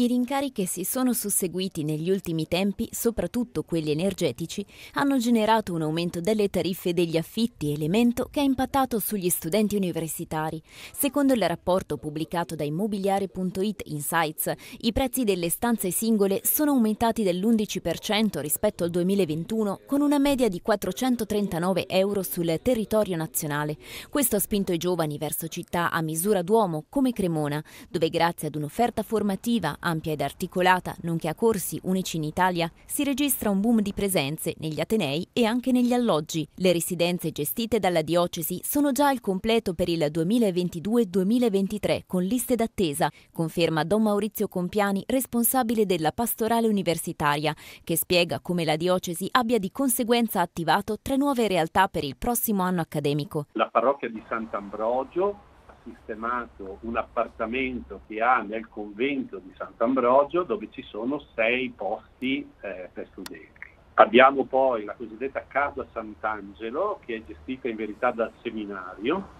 I rincari che si sono susseguiti negli ultimi tempi, soprattutto quelli energetici, hanno generato un aumento delle tariffe degli affitti, elemento che ha impattato sugli studenti universitari. Secondo il rapporto pubblicato da immobiliare.it Insights, i prezzi delle stanze singole sono aumentati dell'11% rispetto al 2021, con una media di 439 euro sul territorio nazionale. Questo ha spinto i giovani verso città a misura d'uomo, come Cremona, dove grazie ad un'offerta formativa ampia ed articolata, nonché a corsi unici in Italia, si registra un boom di presenze negli Atenei e anche negli alloggi. Le residenze gestite dalla diocesi sono già al completo per il 2022-2023 con liste d'attesa, conferma Don Maurizio Compiani, responsabile della pastorale universitaria, che spiega come la diocesi abbia di conseguenza attivato tre nuove realtà per il prossimo anno accademico. La parrocchia di Sant'Ambrogio sistemato un appartamento che ha nel convento di Sant'Ambrogio dove ci sono sei posti eh, per studenti. Abbiamo poi la cosiddetta Casa Sant'Angelo che è gestita in verità dal seminario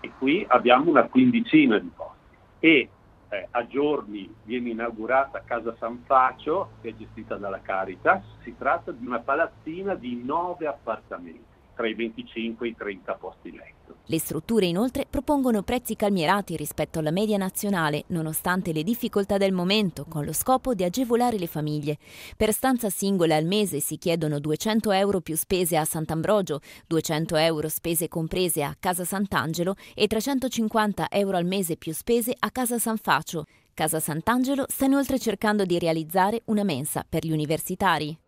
e qui abbiamo una quindicina di posti e eh, a giorni viene inaugurata Casa San Facio che è gestita dalla Caritas, si tratta di una palazzina di nove appartamenti tra i 25 e i 30 posti letto. Le strutture inoltre propongono prezzi calmierati rispetto alla media nazionale, nonostante le difficoltà del momento, con lo scopo di agevolare le famiglie. Per stanza singola al mese si chiedono 200 euro più spese a Sant'Ambrogio, 200 euro spese comprese a Casa Sant'Angelo e 350 euro al mese più spese a Casa San Facio. Casa Sant'Angelo sta inoltre cercando di realizzare una mensa per gli universitari.